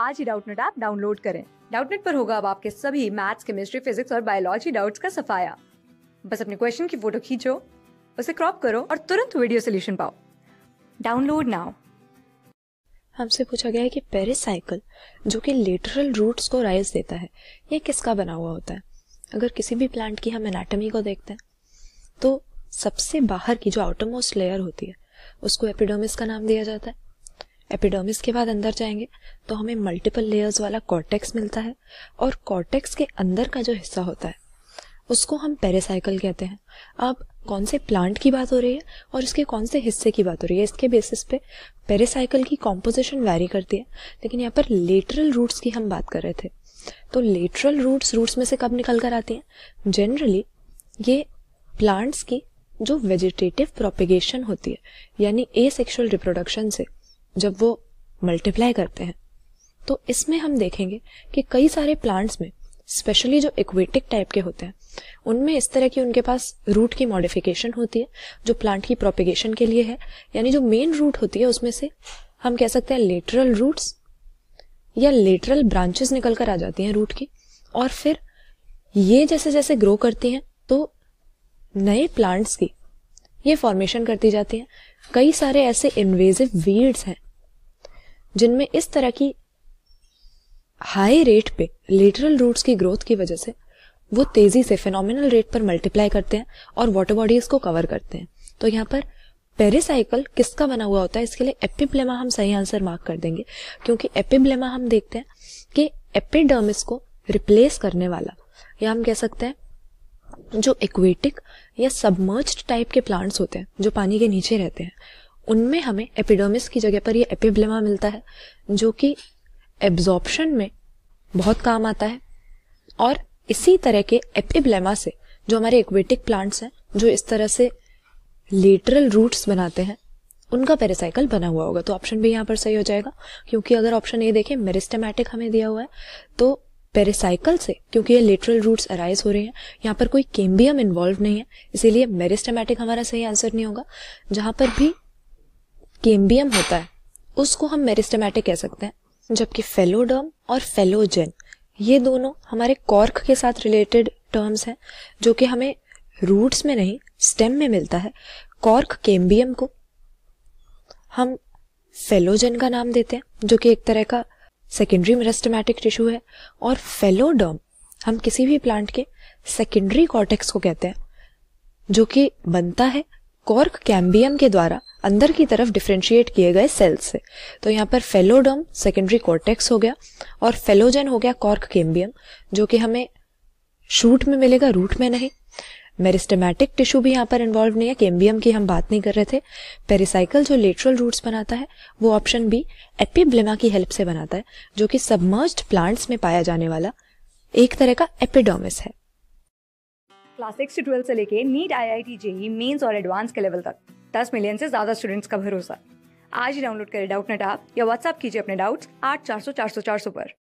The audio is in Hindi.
आज ही डाउटनेट ऐप डाउनलोड करें डाउटनेट पर होगा अब आपके सभी मैथ्स केमिस्ट्री फिजिक्स और बायोलॉजी डाउट्स का सफाया बस अपने क्वेश्चन की फोटो खींचो उसे क्रॉप करो और तुरंत वीडियो सोल्यूशन पाओ डाउनलोड नाउ हमसे पूछा गया है कि पेरिसाइकल जो कि लेटरल रूट्स को राइज देता है ये किसका बना हुआ होता है अगर किसी भी प्लांट की हम एनाटॉमी को देखते हैं तो सबसे बाहर की जो आउटरमोस्ट लेयर होती है उसको एपिडोमिस का नाम दिया जाता है एपिडर्मिस के बाद अंदर जाएंगे तो हमें मल्टीपल लेयर्स वाला कॉर्टेक्स मिलता है और कॉर्टेक्स के अंदर का जो हिस्सा होता है उसको हम पेरेसाइकल कहते हैं अब कौन से प्लांट की बात हो रही है और इसके कौन से हिस्से की बात हो रही है इसके बेसिस पे पेरेसाइकल की कॉम्पोजिशन वैरी करती है लेकिन यहाँ पर लेटरल रूट्स की हम बात कर रहे थे तो लेटरल रूट्स रूट्स में से कब निकल कर आती हैं जनरली ये प्लांट्स की जो वेजिटेटिव प्रोपिगेशन होती है यानी ए सेक्शुअल रिप्रोडक्शन से जब वो मल्टीप्लाई करते हैं तो इसमें हम देखेंगे कि कई सारे प्लांट्स में स्पेशली जो इक्वेटिक टाइप के होते हैं उनमें इस तरह की उनके पास रूट की मॉडिफिकेशन होती है जो प्लांट की प्रोपिगेशन के लिए है यानी जो मेन रूट होती है उसमें से हम कह सकते हैं लेटरल रूट्स या लेटरल ब्रांचेस निकल कर आ जाती हैं रूट की और फिर ये जैसे जैसे ग्रो करती हैं तो नए प्लांट्स की ये फॉर्मेशन करती जाती है कई सारे ऐसे इन्वेजिव वीड्स हैं जिनमें इस तरह की हाई रेट पे लेटरल रूट्स की ग्रोथ की वजह से वो तेजी से फिनोमिनल रेट पर मल्टीप्लाई करते हैं और वाटर बॉडीज को कवर करते हैं तो यहाँ पर पेरिसाइकल किसका बना हुआ होता है इसके लिए एपिब्लेमा हम सही आंसर मार्क कर देंगे क्योंकि एपिब्लेमा हम देखते हैं कि एपिडर्मिस को रिप्लेस करने वाला या हम कह सकते हैं जो एक्वेटिक या सबमर्ज्ड टाइप के प्लांट्स होते हैं जो पानी के नीचे रहते हैं उनमें हमें एपिडोमिस की जगह पर ये एपिब्लेमा मिलता है जो कि एब्जॉर्प्शन में बहुत काम आता है और इसी तरह के एपिब्लेमा से जो हमारे एक्वेटिक प्लांट्स हैं जो इस तरह से लेटरल रूट्स बनाते हैं उनका पेरिसाइकल बना हुआ होगा तो ऑप्शन भी यहाँ पर सही हो जाएगा क्योंकि अगर ऑप्शन ए देखें मेरिस्टेमेटिक हमें दिया हुआ है तो पेरिसाइकल से क्योंकि ये लेटरल रूट्स अराइज हो रहे हैं यहाँ पर कोई केम्बियम इन्वॉल्व नहीं है इसीलिए मेरिस्टेमेटिक हमारा सही आंसर नहीं होगा जहां पर भी केम्बियम होता है उसको हम मेरिस्टेमेटिक कह सकते हैं जबकि फेलोडर्म और फेलोजेन ये दोनों हमारे कॉर्क के साथ रिलेटेड टर्म्स हैं जो कि हमें रूट्स में नहीं स्टेम में मिलता है कॉर्क केम्बियम को हम फेलोजेन का नाम देते हैं जो कि एक तरह का सेकेंडरी मेरेस्टमैटिक टिश्यू है और फेलोडर्म हम किसी भी प्लांट के सेकेंडरी कॉर्टेक्स को कहते हैं जो कि बनता है कॉर्क कैम्बियम के द्वारा अंदर की तरफ डिफ्रेंशिएट किए गए सेल्स से तो यहाँ पर फेलोडम सेकेंडरी कॉर्टेक्स हो गया और फेलोजन हो गया कॉर्क कैम्बियम जो कि हमें शूट में मिलेगा रूट में नहीं मेरिस्टमैटिक टिश्यू भी यहाँ पर इन्वॉल्व नहीं है केम्बियम की हम बात नहीं कर रहे थे पेरिसाइकल जो लेटरल रूट्स बनाता है वो ऑप्शन बी एपिब्लेमा की हेल्प से बनाता है जो कि सबमर्ज्ड प्लांट्स में पाया जाने वाला एक तरह का एपिडोमिस है क्लास सिक्स से ट्वेल्थ से लेके NEET I I T JEE mains और एडवांस के लेवल तक दस मिलियन से ज्यादा स्टूडेंट्स का भरोसा आज ही डाउनलोड करें डाउट नेट आप या व्हाट्सअप कीजिए अपने डाउट्स आठ चार सौ चार सौ चार सौ पर